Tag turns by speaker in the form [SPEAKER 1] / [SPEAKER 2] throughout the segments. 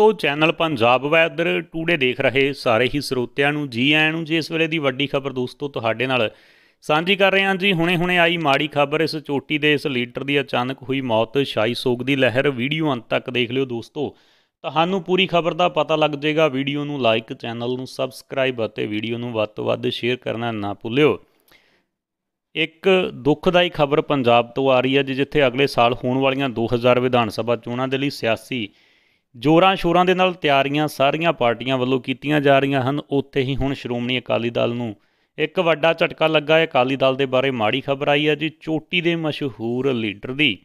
[SPEAKER 1] ਦੋਸਤੋ channel Punjab weather today ਦੇਖ ਰਹੇ ਸਾਰੇ ਹੀ ਸਰੋਤਿਆਂ ਨੂੰ ਜੀ ਆਇਆਂ ਨੂੰ ਜੀ ਇਸ ਵੇਲੇ ਦੀ ਵੱਡੀ ਖਬਰ ਦੋਸਤੋ ਤੁਹਾਡੇ ਨਾਲ ਸਾਂਝੀ ਕਰ ਰਹੇ ਹਾਂ ਜੀ ਹੁਣੇ-ਹੁਣੇ ਆਈ ਮਾੜੀ ਖਬਰ ਇਸ ਚੋਟੀ ਦੇ ਇਸ ਲੀਡਰ ਦੀ ਅਚਾਨਕ ਹੋਈ ਮੌਤ ਸ਼ਾਈ ਸੋਗ ਦੀ ਲਹਿਰ ਵੀਡੀਓ ਅੰਤ ਤੱਕ ਦੇਖ ਲਿਓ ਦੋਸਤੋ ਤੁਹਾਨੂੰ ਪੂਰੀ ਖਬਰ ਦਾ ਪਤਾ ਲੱਗ ਜਾਏਗਾ ਵੀਡੀਓ ਨੂੰ ਲਾਈਕ ਚੈਨਲ ਨੂੰ ਸਬਸਕ੍ਰਾਈਬ ਅਤੇ ਵੀਡੀਓ ਨੂੰ ਵੱਧ ਤੋਂ ਵੱਧ ਸ਼ੇਅਰ ਕਰਨਾ ਨਾ ਭੁੱਲਿਓ ਇੱਕ ਦੁਖਦਾਈ ਖਬਰ ਪੰਜਾਬ ਤੋਂ ਆ ਰਹੀ ਹੈ ਜਿੱਥੇ ਅਗਲੇ ਸਾਲ ਹੋਣ ਵਾਲੀਆਂ 2000 ਵਿਧਾਨ ਸਭਾ ਚੋਣਾਂ ਦੇ ਲਈ ਸਿਆਸੀ ਜੋਰਾਂ ਸ਼ੋਰਾਂ ਦੇ ਨਾਲ ਤਿਆਰੀਆਂ ਸਾਰੀਆਂ ਪਾਰਟੀਆਂ ਵੱਲੋਂ ਕੀਤੀਆਂ ਜਾ ਰਹੀਆਂ ਹਨ ਉੱਥੇ ਹੀ ਹੁਣ ਸ਼੍ਰੋਮਣੀ ਅਕਾਲੀ ਦਲ ਨੂੰ ਇੱਕ ਵੱਡਾ ਝਟਕਾ ਲੱਗਾ ਹੈ ਅਕਾਲੀ ਦਲ ਦੇ ਬਾਰੇ ਮਾੜੀ ਖਬਰ ਆਈ ਹੈ ਜੀ ਚੋਟੀ ਦੇ ਮਸ਼ਹੂਰ ਲੀਡਰ ਦੀ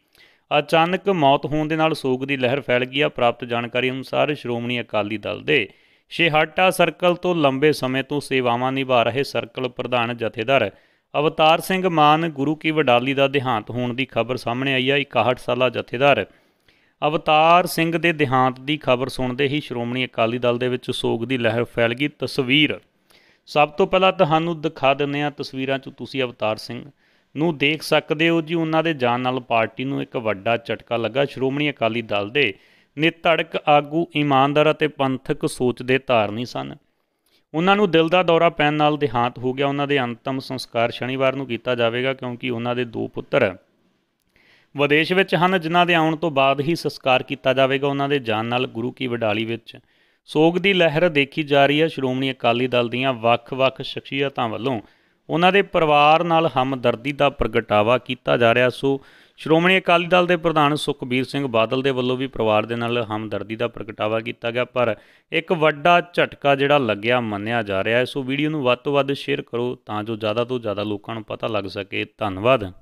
[SPEAKER 1] ਅਚਾਨਕ ਮੌਤ ਹੋਣ ਦੇ ਨਾਲ ਸੋਗ ਦੀ ਲਹਿਰ ਫੈਲ ਗਈ ਹੈ ਪ੍ਰਾਪਤ ਜਾਣਕਾਰੀ ਅਨੁਸਾਰ ਸ਼੍ਰੋਮਣੀ ਅਕਾਲੀ ਦਲ ਦੇ ਸ਼ਿਹਾਟਾ ਸਰਕਲ ਤੋਂ ਲੰਬੇ ਸਮੇਂ ਤੋਂ ਸੇਵਾਵਾਂ ਨਿਭਾ ਰਹੇ ਸਰਕਲ ਪ੍ਰਧਾਨ ਜਥੇਦਾਰ ਅਵਤਾਰ ਸਿੰਘ ਮਾਨ ਗੁਰੂ ਕੀ ਵਡਾਲੀ ਦਾ ਦੇਹਾਂਤ ਹੋਣ ਦੀ ਖਬਰ ਸਾਹਮਣੇ ਆਈ ਹੈ 61 ਸਾਲਾ ਜਥੇਦਾਰ ਅਵਤਾਰ ਸਿੰਘ ਦੇ ਦਿਹਾਂਤ ਦੀ ਖਬਰ ਸੁਣਦੇ ਹੀ ਸ਼੍ਰੋਮਣੀ ਅਕਾਲੀ ਦਲ ਦੇ ਵਿੱਚ ਸੋਗ ਦੀ ਲਹਿਰ ਫੈਲ ਗਈ ਤਸਵੀਰ ਸਭ ਤੋਂ ਪਹਿਲਾਂ ਤੁਹਾਨੂੰ ਦਿਖਾ ਦਿੰਨੇ ਆ ਤਸਵੀਰਾਂ 'ਚ ਤੁਸੀਂ ਅਵਤਾਰ ਸਿੰਘ ਨੂੰ ਦੇਖ ਸਕਦੇ ਹੋ ਜੀ ਉਹਨਾਂ ਦੇ ਜਾਣ ਨਾਲ ਪਾਰਟੀ ਨੂੰ ਇੱਕ ਵੱਡਾ ਝਟਕਾ ਲੱਗਾ ਸ਼੍ਰੋਮਣੀ ਅਕਾਲੀ ਦਲ ਦੇ ਨਿਤੜਕ ਆਗੂ ਇਮਾਨਦਾਰ ਅਤੇ ਪੰਥਕ ਸੋਚ ਦੇ ਧਾਰਨੀ ਸਨ ਉਹਨਾਂ ਨੂੰ ਦਿਲ ਦਾ ਦੌਰਾ ਪੈਣ ਨਾਲ ਦੇਹਾਂਤ ਹੋ ਗਿਆ ਉਹਨਾਂ ਦੇ ਅੰਤਮ ਸੰਸਕਾਰ ਸ਼ਨੀਵਾਰ ਨੂੰ ਕੀਤਾ ਜਾਵੇਗਾ ਕਿਉਂਕਿ ਉਹਨਾਂ ਦੇ ਦੋ ਪੁੱਤਰ ਵਿਦੇਸ਼ ਵਿੱਚ ਹਨ ਜਿਨ੍ਹਾਂ ਦੇ ਆਉਣ ਤੋਂ ਬਾਅਦ ਹੀ ਸੰਸਕਾਰ ਕੀਤਾ ਜਾਵੇਗਾ ਉਹਨਾਂ ਦੇ ਜਾਨ ਨਾਲ ਗੁਰੂ ਕੀ ਵਡਾਲੀ ਵਿੱਚ ਸੋਗ ਦੀ ਲਹਿਰ ਦੇਖੀ ਜਾ ਰਹੀ ਹੈ ਸ਼੍ਰੋਮਣੀ ਅਕਾਲੀ ਦਲ ਦੀਆਂ ਵੱਖ-ਵੱਖ ਸ਼ਖਸੀਅਤਾਂ ਵੱਲੋਂ ਉਹਨਾਂ ਦੇ ਪਰਿਵਾਰ ਨਾਲ ਹਮਦਰਦੀ ਦਾ ਪ੍ਰਗਟਾਵਾ ਕੀਤਾ ਜਾ ਰਿਹਾ ਸੋ ਸ਼੍ਰੋਮਣੀ ਅਕਾਲੀ ਦਲ ਦੇ ਪ੍ਰਧਾਨ ਸੁਖਬੀਰ ਸਿੰਘ ਬਾਦਲ ਦੇ ਵੱਲੋਂ ਵੀ ਪਰਿਵਾਰ ਦੇ ਨਾਲ ਹਮਦਰਦੀ ਦਾ ਪ੍ਰਗਟਾਵਾ ਕੀਤਾ ਗਿਆ ਪਰ ਇੱਕ ਵੱਡਾ ਝਟਕਾ ਜਿਹੜਾ ਲੱਗਿਆ ਮੰਨਿਆ ਜਾ ਰਿਹਾ ਹੈ ਸੋ ਵੀਡੀਓ ਨੂੰ ਵੱਧ ਤੋਂ ਵੱਧ ਸ਼ੇਅਰ ਕਰੋ ਤਾਂ ਜੋ ਜ਼ਿਆਦਾ ਤੋਂ ਜ਼ਿਆਦਾ ਲੋਕਾਂ ਨੂੰ ਪਤਾ ਲੱਗ ਸਕੇ ਧੰਨਵਾਦ